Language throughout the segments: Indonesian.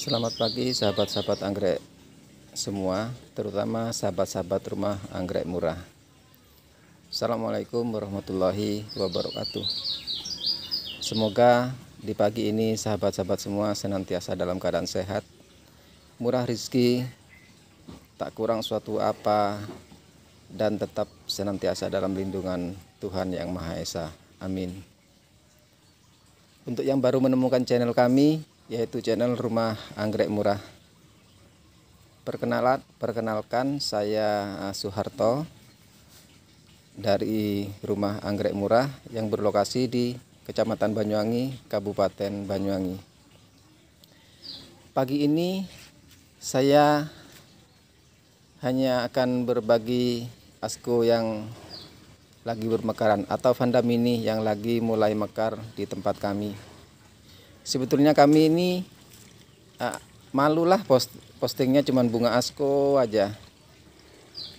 Selamat pagi sahabat-sahabat anggrek semua, terutama sahabat-sahabat rumah anggrek murah. Assalamualaikum warahmatullahi wabarakatuh. Semoga di pagi ini sahabat-sahabat semua senantiasa dalam keadaan sehat, murah rizki, tak kurang suatu apa, dan tetap senantiasa dalam lindungan Tuhan Yang Maha Esa. Amin. Untuk yang baru menemukan channel kami, yaitu channel Rumah Anggrek Murah. Perkenalan, perkenalkan saya eh, Soeharto dari Rumah Anggrek Murah yang berlokasi di Kecamatan Banyuwangi, Kabupaten Banyuwangi. Pagi ini saya hanya akan berbagi asko yang lagi bermekaran atau vanda mini yang lagi mulai mekar di tempat kami sebetulnya kami ini uh, malulah post postingnya cuman bunga asko aja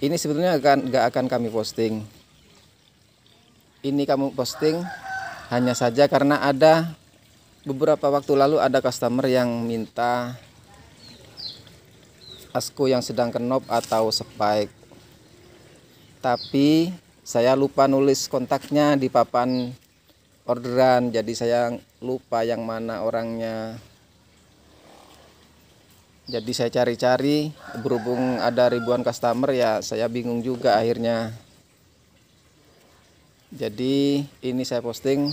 ini sebetulnya akan nggak akan kami posting ini kamu posting hanya saja karena ada beberapa waktu lalu ada customer yang minta asko yang sedang kenop atau spike tapi saya lupa nulis kontaknya di papan orderan jadi saya lupa yang mana orangnya jadi saya cari-cari berhubung ada ribuan customer ya saya bingung juga akhirnya jadi ini saya posting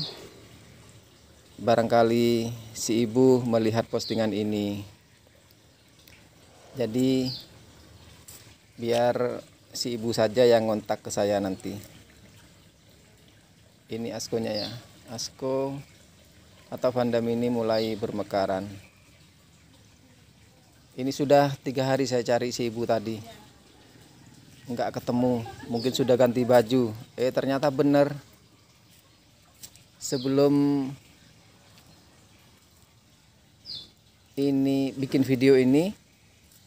barangkali si ibu melihat postingan ini jadi biar si ibu saja yang ngontak ke saya nanti ini askonya ya asko atau vandam ini mulai bermekaran. Ini sudah tiga hari saya cari si ibu tadi. Enggak ketemu, mungkin sudah ganti baju. Eh ternyata benar. Sebelum ini bikin video ini,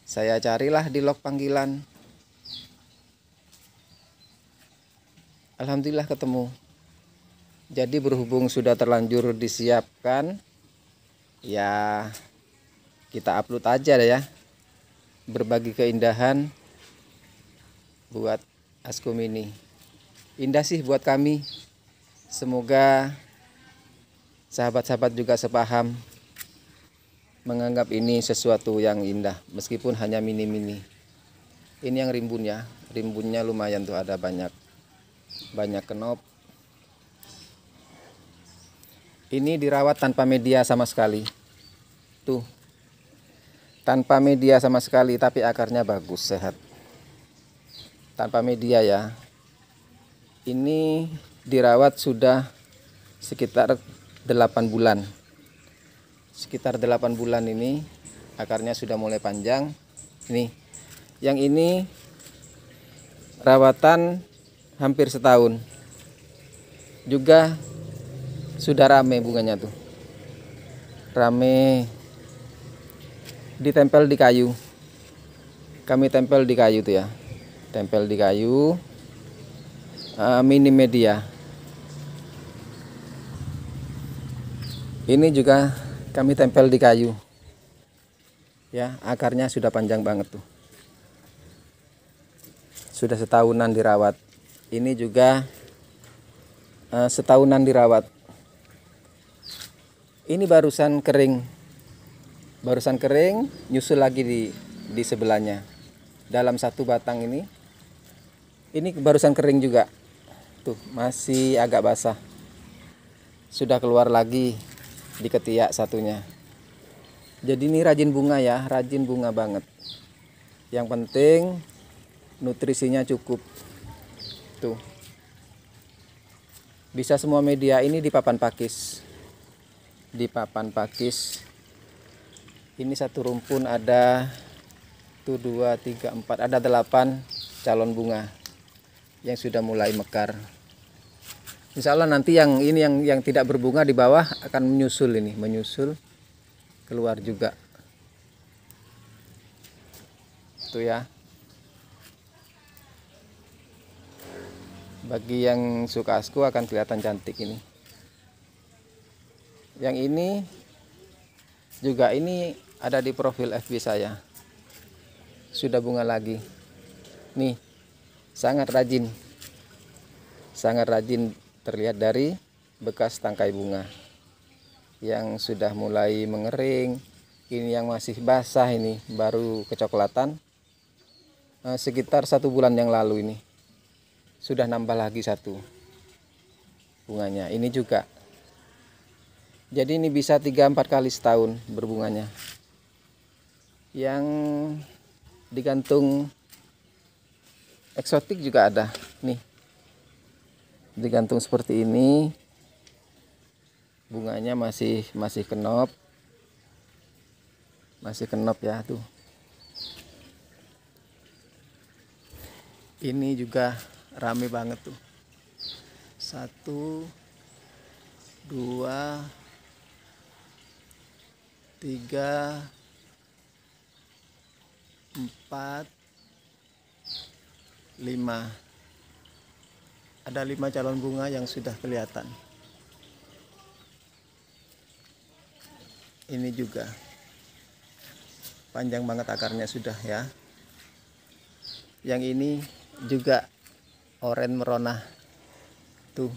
saya carilah di log panggilan. Alhamdulillah ketemu jadi berhubung sudah terlanjur disiapkan ya kita upload aja ya berbagi keindahan buat Askum ini indah sih buat kami semoga sahabat-sahabat juga sepaham menganggap ini sesuatu yang indah meskipun hanya mini-mini ini yang rimbunnya rimbunnya lumayan tuh ada banyak banyak kenop ini dirawat tanpa media sama sekali. Tuh. Tanpa media sama sekali tapi akarnya bagus, sehat. Tanpa media ya. Ini dirawat sudah sekitar 8 bulan. Sekitar 8 bulan ini akarnya sudah mulai panjang. Ini. Yang ini rawatan hampir setahun. Juga sudah rame bunganya tuh rame ditempel di kayu kami tempel di kayu tuh ya tempel di kayu uh, mini media ini juga kami tempel di kayu ya akarnya sudah panjang banget tuh sudah setahunan dirawat ini juga uh, setahunan dirawat ini barusan kering barusan kering nyusul lagi di di sebelahnya dalam satu batang ini ini barusan kering juga tuh masih agak basah sudah keluar lagi di ketiak satunya jadi ini rajin bunga ya rajin bunga banget yang penting nutrisinya cukup tuh bisa semua media ini di papan pakis di papan pakis ini satu rumpun ada 1, 2, 3, 4 ada 8 calon bunga yang sudah mulai mekar Insya Allah nanti yang ini yang yang tidak berbunga di bawah akan menyusul ini menyusul keluar juga itu ya bagi yang suka asku akan kelihatan cantik ini yang ini juga ini ada di profil FB saya sudah bunga lagi nih sangat rajin sangat rajin terlihat dari bekas tangkai bunga yang sudah mulai mengering ini yang masih basah ini baru kecoklatan eh, sekitar satu bulan yang lalu ini sudah nambah lagi satu bunganya ini juga jadi ini bisa 3-4 kali setahun berbunganya yang digantung eksotik juga ada nih digantung seperti ini bunganya masih masih kenop masih kenop ya tuh ini juga rame banget tuh satu dua tiga empat lima ada lima calon bunga yang sudah kelihatan ini juga panjang banget akarnya sudah ya yang ini juga oren merona tuh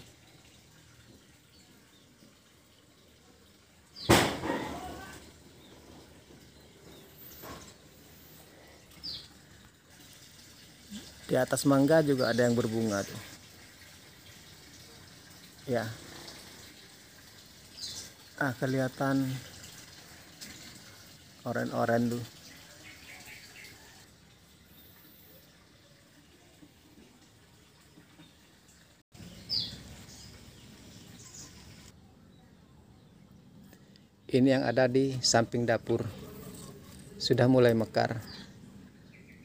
di atas mangga juga ada yang berbunga tuh ya ah kelihatan oren-oren tuh ini yang ada di samping dapur sudah mulai mekar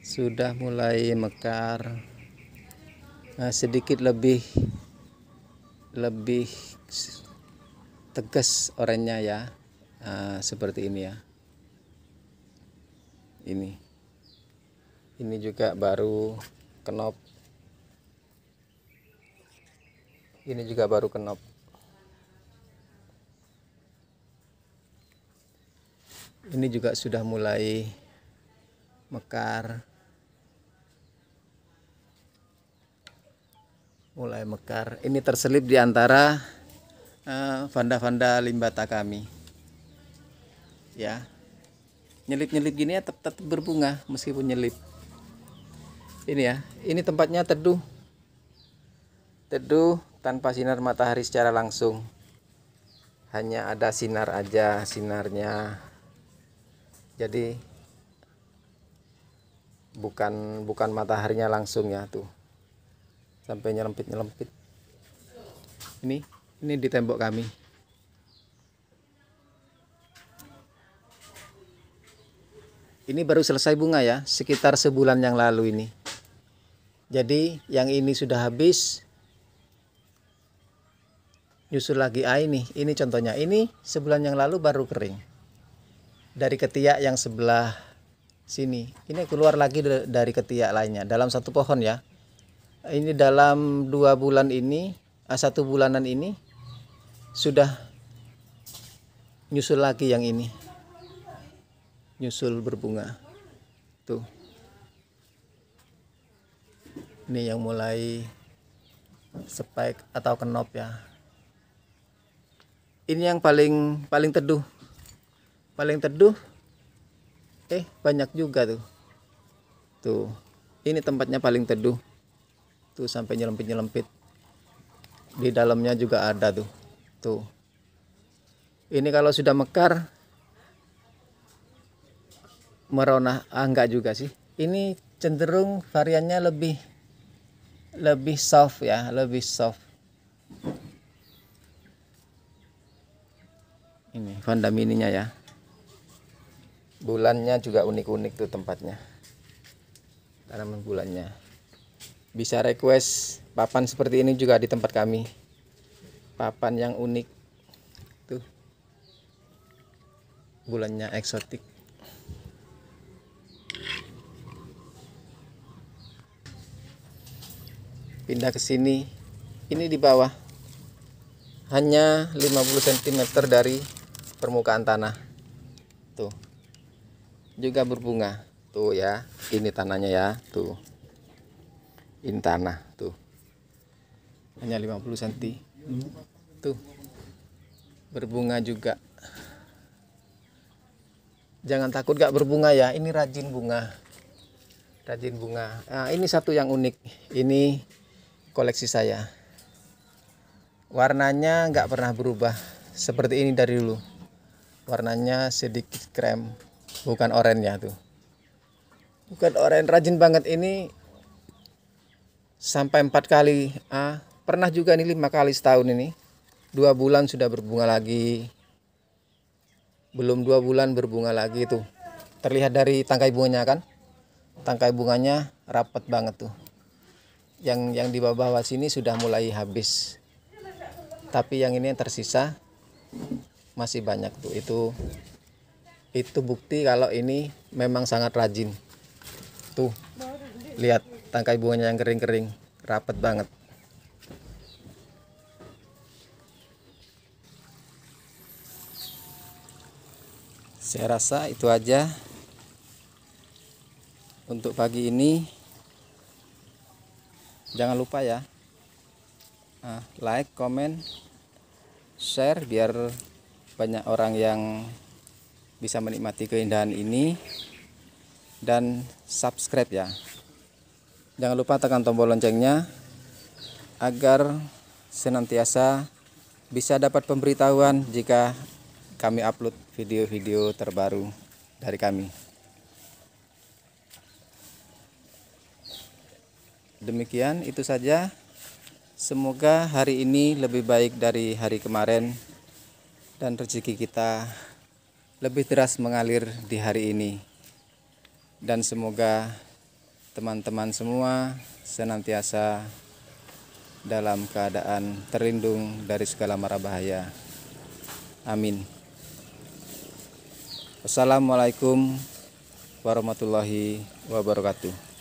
sudah mulai mekar nah, sedikit lebih lebih tegas orangnya ya nah, seperti ini ya ini ini juga baru kenop ini juga baru kenop ini juga sudah mulai mekar mulai mekar ini terselip di antara vanda eh, fanda uh, limbata kami ya nyelip-nyelip gini ya tetap, tetap berbunga meskipun nyelip ini ya ini tempatnya teduh teduh tanpa sinar matahari secara langsung hanya ada sinar aja sinarnya jadi bukan bukan mataharinya langsung ya tuh sampai nyelempit nyelempit ini ini di tembok kami ini baru selesai bunga ya sekitar sebulan yang lalu ini jadi yang ini sudah habis nyusul lagi A ini ini contohnya ini sebulan yang lalu baru kering dari ketiak yang sebelah sini ini keluar lagi dari ketiak lainnya dalam satu pohon ya ini dalam dua bulan ini ah, satu bulanan ini sudah nyusul lagi yang ini nyusul berbunga tuh ini yang mulai spike atau kenop ya ini yang paling paling teduh paling teduh eh banyak juga tuh tuh ini tempatnya paling teduh tuh sampai nyelempit nyelempit di dalamnya juga ada tuh tuh ini kalau sudah mekar merona ah, enggak juga sih ini cenderung variannya lebih lebih soft ya lebih soft ini Honda mininya ya bulannya juga unik-unik tuh tempatnya tanaman bulannya bisa request papan seperti ini juga di tempat kami papan yang unik tuh bulannya eksotik pindah ke sini ini di bawah hanya 50 cm dari permukaan tanah tuh juga berbunga tuh ya ini tanahnya ya tuh intana tuh hanya 50 cm tuh berbunga juga jangan takut gak berbunga ya ini rajin bunga rajin bunga nah, ini satu yang unik ini koleksi saya warnanya nggak pernah berubah seperti ini dari dulu warnanya sedikit krem bukan oranye ya tuh bukan oranye rajin banget ini sampai empat kali ah, pernah juga nih lima kali setahun ini dua bulan sudah berbunga lagi belum dua bulan berbunga lagi itu terlihat dari tangkai bunganya kan tangkai bunganya rapat banget tuh yang yang di bawah-bawah sini sudah mulai habis tapi yang ini yang tersisa masih banyak tuh itu itu bukti kalau ini memang sangat rajin tuh lihat tangkai bunganya yang kering-kering rapet banget saya rasa itu aja untuk pagi ini jangan lupa ya ah, like comment share biar banyak orang yang bisa menikmati keindahan ini dan subscribe ya jangan lupa tekan tombol loncengnya agar senantiasa bisa dapat pemberitahuan jika kami upload video-video terbaru dari kami demikian itu saja semoga hari ini lebih baik dari hari kemarin dan rezeki kita lebih deras mengalir di hari ini dan semoga teman-teman semua senantiasa dalam keadaan terlindung dari segala mara bahaya. Amin. Wassalamualaikum warahmatullahi wabarakatuh.